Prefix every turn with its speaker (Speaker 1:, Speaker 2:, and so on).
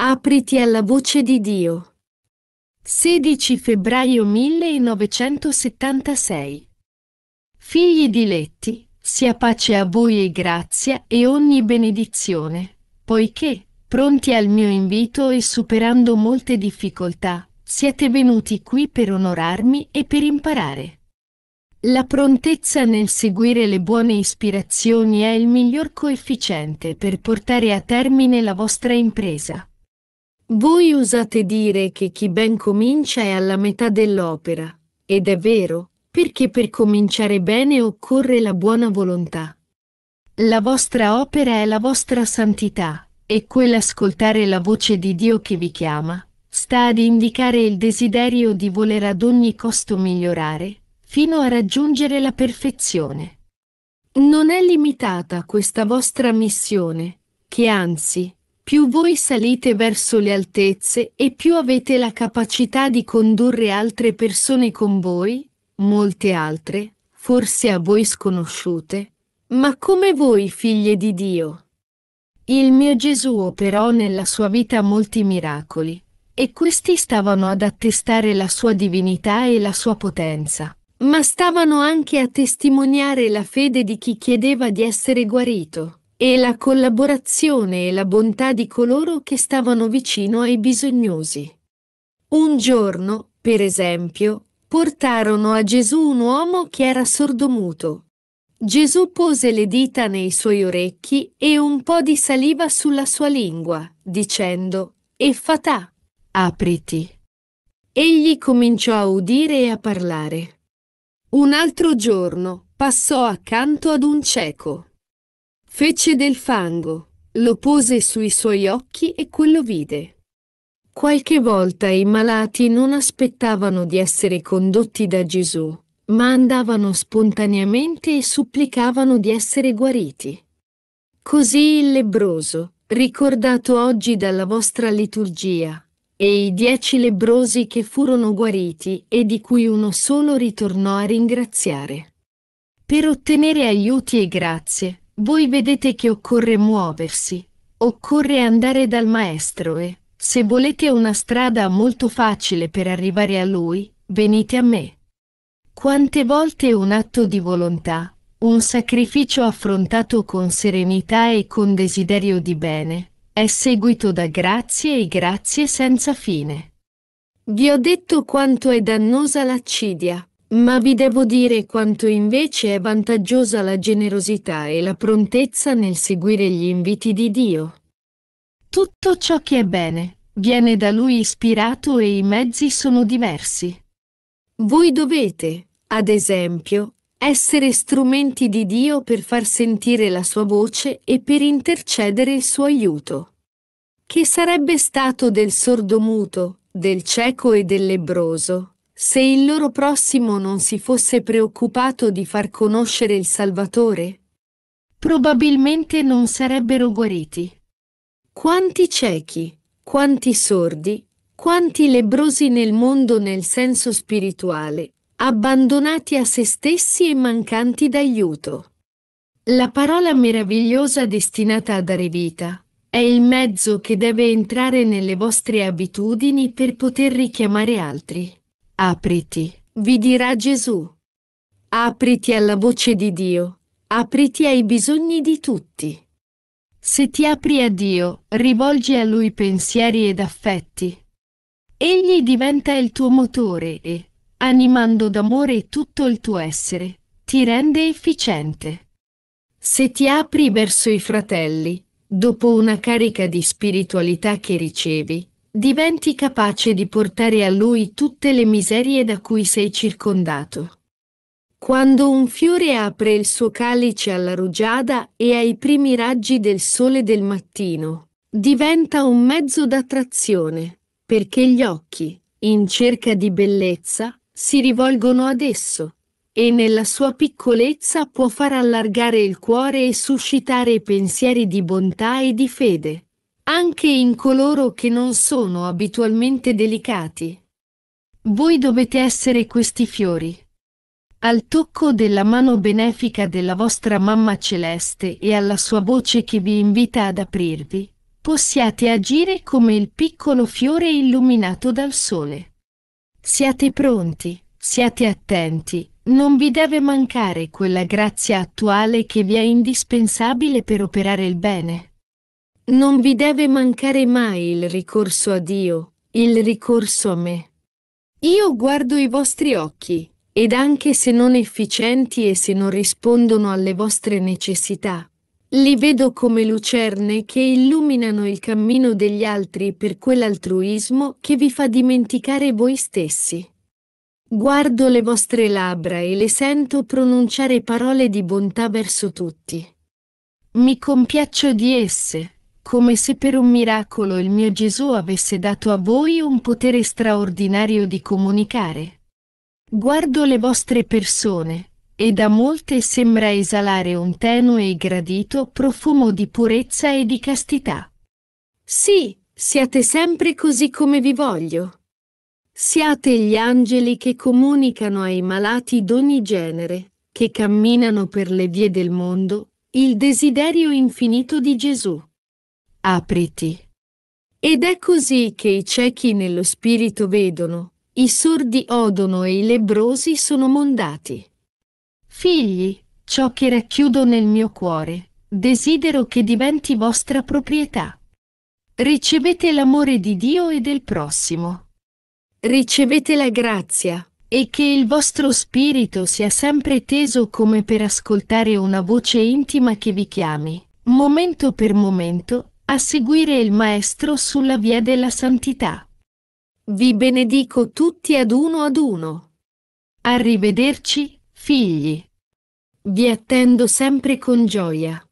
Speaker 1: Apriti alla voce di Dio. 16 febbraio 1976. Figli diletti, sia pace a voi e grazia e ogni benedizione, poiché, pronti al mio invito e superando molte difficoltà, siete venuti qui per onorarmi e per imparare. La prontezza nel seguire le buone ispirazioni è il miglior coefficiente per portare a termine la vostra impresa. Voi usate dire che chi ben comincia è alla metà dell'opera, ed è vero, perché per cominciare bene occorre la buona volontà. La vostra opera è la vostra santità, e quell'ascoltare la voce di Dio che vi chiama, sta ad indicare il desiderio di voler ad ogni costo migliorare, fino a raggiungere la perfezione. Non è limitata questa vostra missione, che anzi, più voi salite verso le altezze e più avete la capacità di condurre altre persone con voi, molte altre, forse a voi sconosciute, ma come voi figlie di Dio. Il mio Gesù operò nella sua vita molti miracoli, e questi stavano ad attestare la sua divinità e la sua potenza, ma stavano anche a testimoniare la fede di chi chiedeva di essere guarito e la collaborazione e la bontà di coloro che stavano vicino ai bisognosi. Un giorno, per esempio, portarono a Gesù un uomo che era sordomuto. Gesù pose le dita nei suoi orecchi e un po' di saliva sulla sua lingua, dicendo, Effatà, apriti. Egli cominciò a udire e a parlare. Un altro giorno passò accanto ad un cieco. Fece del fango, lo pose sui suoi occhi e quello vide. Qualche volta i malati non aspettavano di essere condotti da Gesù, ma andavano spontaneamente e supplicavano di essere guariti. Così il lebroso, ricordato oggi dalla vostra liturgia, e i dieci lebrosi che furono guariti e di cui uno solo ritornò a ringraziare. Per ottenere aiuti e grazie, voi vedete che occorre muoversi, occorre andare dal maestro e, se volete una strada molto facile per arrivare a lui, venite a me. Quante volte un atto di volontà, un sacrificio affrontato con serenità e con desiderio di bene, è seguito da grazie e grazie senza fine. Vi ho detto quanto è dannosa l'accidia, ma vi devo dire quanto invece è vantaggiosa la generosità e la prontezza nel seguire gli inviti di Dio. Tutto ciò che è bene, viene da Lui ispirato e i mezzi sono diversi. Voi dovete, ad esempio, essere strumenti di Dio per far sentire la sua voce e per intercedere il suo aiuto. Che sarebbe stato del sordomuto, del cieco e del lebroso, se il loro prossimo non si fosse preoccupato di far conoscere il Salvatore, probabilmente non sarebbero guariti. Quanti ciechi, quanti sordi, quanti lebrosi nel mondo nel senso spirituale, abbandonati a se stessi e mancanti d'aiuto. La parola meravigliosa destinata a dare vita è il mezzo che deve entrare nelle vostre abitudini per poter richiamare altri. Apriti, vi dirà Gesù. Apriti alla voce di Dio, apriti ai bisogni di tutti. Se ti apri a Dio, rivolgi a Lui pensieri ed affetti. Egli diventa il tuo motore e, animando d'amore tutto il tuo essere, ti rende efficiente. Se ti apri verso i fratelli, dopo una carica di spiritualità che ricevi, diventi capace di portare a lui tutte le miserie da cui sei circondato. Quando un fiore apre il suo calice alla rugiada e ai primi raggi del sole del mattino, diventa un mezzo d'attrazione, perché gli occhi, in cerca di bellezza, si rivolgono ad esso, e nella sua piccolezza può far allargare il cuore e suscitare pensieri di bontà e di fede anche in coloro che non sono abitualmente delicati. Voi dovete essere questi fiori. Al tocco della mano benefica della vostra mamma celeste e alla sua voce che vi invita ad aprirvi, possiate agire come il piccolo fiore illuminato dal sole. Siate pronti, siate attenti, non vi deve mancare quella grazia attuale che vi è indispensabile per operare il bene. Non vi deve mancare mai il ricorso a Dio, il ricorso a me. Io guardo i vostri occhi, ed anche se non efficienti e se non rispondono alle vostre necessità, li vedo come lucerne che illuminano il cammino degli altri per quell'altruismo che vi fa dimenticare voi stessi. Guardo le vostre labbra e le sento pronunciare parole di bontà verso tutti. Mi compiaccio di esse, come se per un miracolo il mio Gesù avesse dato a voi un potere straordinario di comunicare. Guardo le vostre persone, e da molte sembra esalare un tenue e gradito profumo di purezza e di castità. Sì, siate sempre così come vi voglio. Siate gli angeli che comunicano ai malati d'ogni genere, che camminano per le vie del mondo, il desiderio infinito di Gesù apriti. Ed è così che i ciechi nello spirito vedono, i sordi odono e i lebrosi sono mondati. Figli, ciò che racchiudo nel mio cuore, desidero che diventi vostra proprietà. Ricevete l'amore di Dio e del prossimo. Ricevete la grazia, e che il vostro spirito sia sempre teso come per ascoltare una voce intima che vi chiami, momento per momento, a seguire il Maestro sulla via della santità. Vi benedico tutti ad uno ad uno. Arrivederci, figli. Vi attendo sempre con gioia.